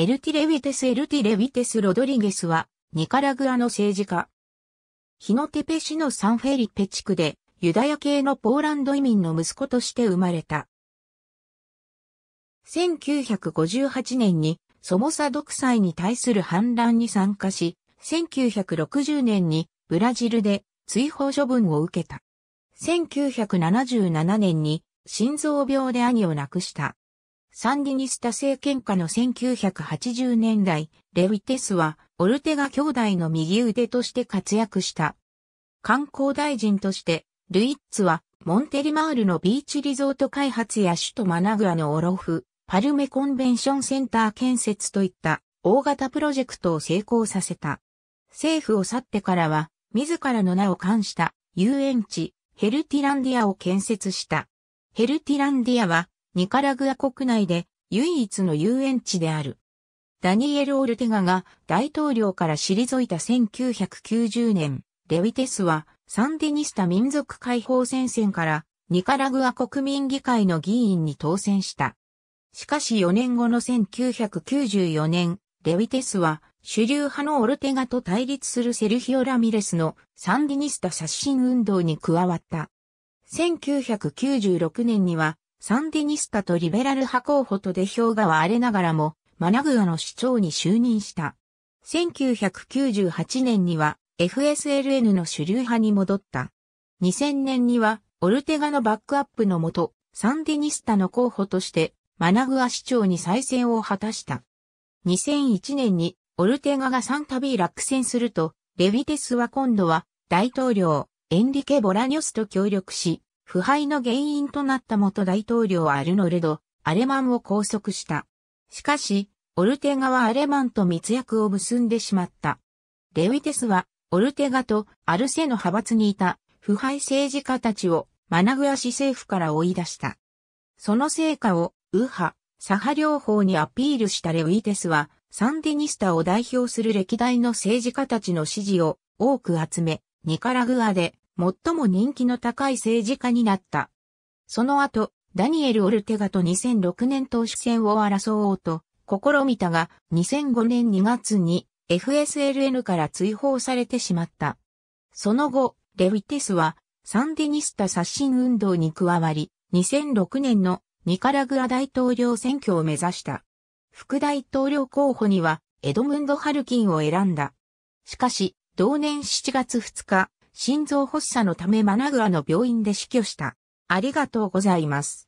エルティレウィテス・エルティレウィテス・ロドリゲスは、ニカラグアの政治家。ヒノテペ市のサンフェリペ地区で、ユダヤ系のポーランド移民の息子として生まれた。1958年に、ソモサ独裁に対する反乱に参加し、1960年に、ブラジルで、追放処分を受けた。1977年に、心臓病で兄を亡くした。サンディニスタ政権下の1980年代、レウィテスは、オルテガ兄弟の右腕として活躍した。観光大臣として、ルイッツは、モンテリマールのビーチリゾート開発や首都マナグアのオロフ、パルメコンベンションセンター建設といった大型プロジェクトを成功させた。政府を去ってからは、自らの名を冠した遊園地、ヘルティランディアを建設した。ヘルティランディアは、ニカラグア国内で唯一の遊園地である。ダニエル・オルテガが大統領から退いた1990年、レウィテスはサンディニスタ民族解放戦線からニカラグア国民議会の議員に当選した。しかし4年後の1994年、レウィテスは主流派のオルテガと対立するセルヒオ・ラミレスのサンディニスタ刷新運動に加わった。1996年にはサンディニスタとリベラル派候補とで票が割れながらも、マナグアの市長に就任した。1998年には FSLN の主流派に戻った。2000年にはオルテガのバックアップのもと、サンディニスタの候補としてマナグア市長に再選を果たした。2001年にオルテガが3度落選すると、レヴィテスは今度は大統領エンリケ・ボラニョスと協力し、腐敗の原因となった元大統領アルノルド・アレマンを拘束した。しかし、オルテガはアレマンと密約を結んでしまった。レウィテスは、オルテガとアルセの派閥にいた腐敗政治家たちをマナグア市政府から追い出した。その成果を右派、左派両方にアピールしたレウィテスは、サンディニスタを代表する歴代の政治家たちの支持を多く集め、ニカラグアで最も人気の高い政治家になった。その後、ダニエル・オルテガと2006年党首選を争おうと試みたが、2005年2月に FSLN から追放されてしまった。その後、レウィテスはサンディニスタ刷新運動に加わり、2006年のニカラグア大統領選挙を目指した。副大統領候補にはエドムンド・ハルキンを選んだ。しかし、同年7月2日、心臓発作のためマナグアの病院で死去した。ありがとうございます。